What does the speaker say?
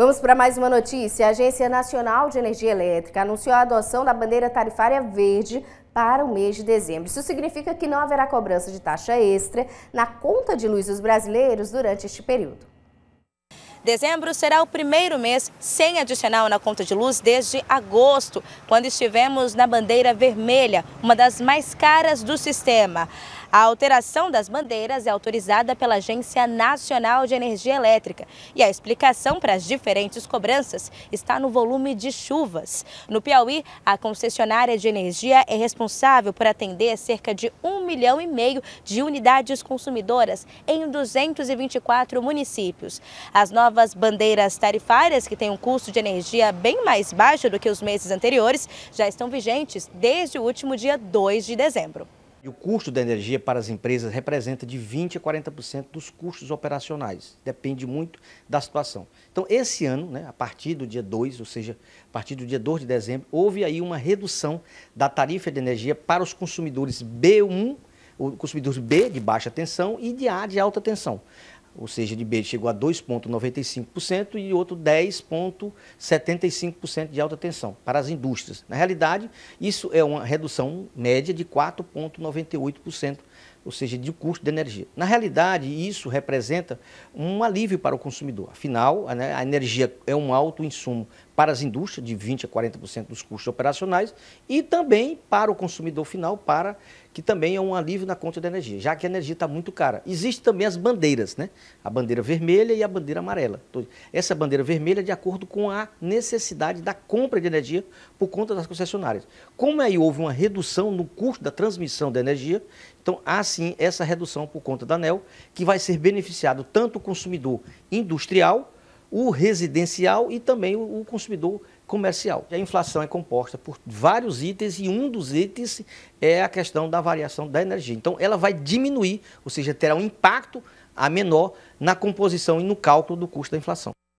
Vamos para mais uma notícia. A Agência Nacional de Energia Elétrica anunciou a adoção da bandeira tarifária verde para o mês de dezembro. Isso significa que não haverá cobrança de taxa extra na conta de luz dos brasileiros durante este período. Dezembro será o primeiro mês sem adicional na conta de luz desde agosto, quando estivemos na bandeira vermelha, uma das mais caras do sistema. A alteração das bandeiras é autorizada pela Agência Nacional de Energia Elétrica e a explicação para as diferentes cobranças está no volume de chuvas. No Piauí, a concessionária de energia é responsável por atender cerca de 1 milhão e meio de unidades consumidoras em 224 municípios. As novas bandeiras tarifárias, que têm um custo de energia bem mais baixo do que os meses anteriores, já estão vigentes desde o último dia 2 de dezembro. O custo da energia para as empresas representa de 20% a 40% dos custos operacionais, depende muito da situação. Então, esse ano, né, a partir do dia 2, ou seja, a partir do dia 2 de dezembro, houve aí uma redução da tarifa de energia para os consumidores B1, os consumidores B de baixa tensão e de A de alta tensão ou seja, de B chegou a 2,95% e outro 10,75% de alta tensão para as indústrias. Na realidade, isso é uma redução média de 4,98% ou seja, de custo de energia. Na realidade, isso representa um alívio para o consumidor. Afinal, a né, energia é um alto insumo para as indústrias, de 20% a 40% dos custos operacionais, e também para o consumidor final, para que também é um alívio na conta da energia, já que a energia está muito cara. Existem também as bandeiras, né? a bandeira vermelha e a bandeira amarela. Então, essa bandeira vermelha é de acordo com a necessidade da compra de energia por conta das concessionárias. Como aí houve uma redução no custo da transmissão da energia, então, há sim essa redução por conta da ANEL, que vai ser beneficiado tanto o consumidor industrial, o residencial e também o consumidor comercial. A inflação é composta por vários itens e um dos itens é a questão da variação da energia. Então, ela vai diminuir, ou seja, terá um impacto a menor na composição e no cálculo do custo da inflação.